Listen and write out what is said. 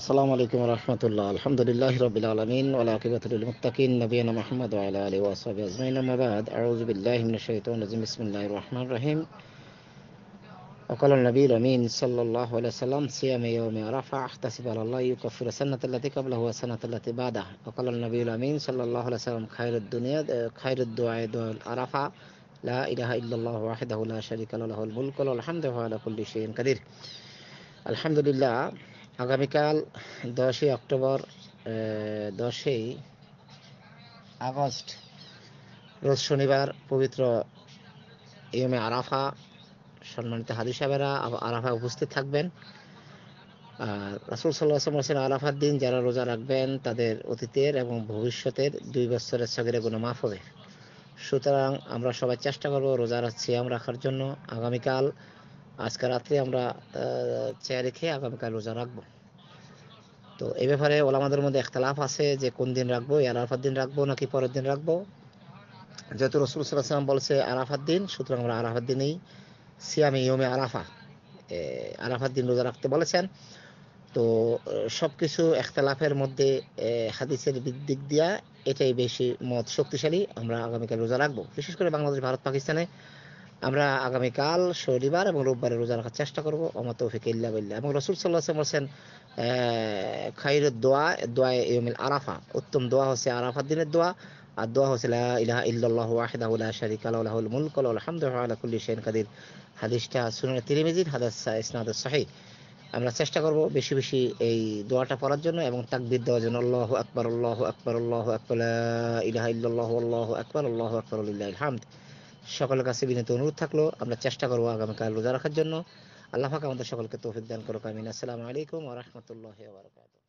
السلام عليكم ورحمة الله الحمد لله رب العالمين والعاقبة للمتقين نبينا محمد وعلى آله وصحبه أجمعين أما بعد أعوذ بالله من الشيطان الرجيم بسم الله الرحمن الرحيم وقال النبي الأمين صلى الله عليه وسلم صيام يوم عرفة أحتسب على الله يكفر السنة التي قبله والسنة التي بعدها وقال النبي الأمين صلى الله عليه وسلم خير الدنيا خير الدعاء دعاء عرفة لا إله إلا الله وحده لا شريك له له الملك وله الحمد وهو على كل شيء قدير الحمد لله আগামীকাল দশই অক্টোবর দশই আগস্ট রোজ শনিবার পবিত্র ইয়মে আরাফা সম্মানিত হাদি সাহেবেরা আরাফা উপস্থিত থাকবেন আর রাসুল সাল্লাহ আসলাম আরাফার দিন যারা রোজা রাখবেন তাদের অতীতের এবং ভবিষ্যতের দুই বছরের সগেরে গুণ মাফ হবে সুতরাং আমরা সবাই চেষ্টা করব রাখছি আমরা রাখার জন্য আগামীকাল আজকে রাত্রে আমরা চেয়ারে খেয়ে আগামীকাল রোজা রাখবো তো এ ব্যাপারে ওলামাদের মধ্যে একতলাফ আছে যে কোন দিন রাখবো এই আরাফার দিন রাখবো নাকি পরের দিন রাখবো যেহেতু রসুল সাল্লাম বলছে আরাফার দিন সুতরাং আমরা আরাফার দিনেই সিয়ামে ইয়মে আরাফা আরাফার দিন রোজা রাখতে বলেছেন তো সব কিছু একতলাফের মধ্যে হাদিসের দিক দিয়া এটাই বেশি মত শক্তিশালী আমরা আগামীকাল রোজা রাখবো বিশেষ করে বাংলাদেশ ভারত পাকিস্তানে আমরা আগামীকাল শনিবার এবং রোববারে রোজা রাখার চেষ্টা করবো অমা তৌফিক ইল্লা বিল্লা এবং রসুল সাল্লাহ বলছেন খাইর দোয়া দোয়া ইমিল আরাফা উত্তম দোয়া হচ্ছে আরাফার দিনের দোয়া আর দোয়া হচ্ছে ইলাহা ইল্লাল্লাহ ওয়াহিদাহু লা শারীকা লাহু লাহুল মুলক ওয়া লাহুল হামদু আলা কুল্লি শাইইন কাদির হাদিসটা সুনানে তিরমিজির হাদিস ইসনাদ সহিহ আমরা চেষ্টা করব বেশি বেশি এই দোয়াটা পড়ার জন্য এবং তাকবির দেওয়ার জন্য আল্লাহু আকবার আল্লাহু আকবার আল্লাহু আকবার লা ইলাহা ইল্লাল্লাহু আল্লাহু আকবার আল্লাহু আকবার লিল্লাহিল হামদ সকলের কাছে বিনীত অনুরোধ থাকলো আমরা চেষ্টা করবো আগামীকাল রোজা রাখার জন্য আল্লাহ পাক আমাদের সকলকে তৌফিক দান করো কামিন আসসালামু আলাইকুম ওয়া বারাকাতুহু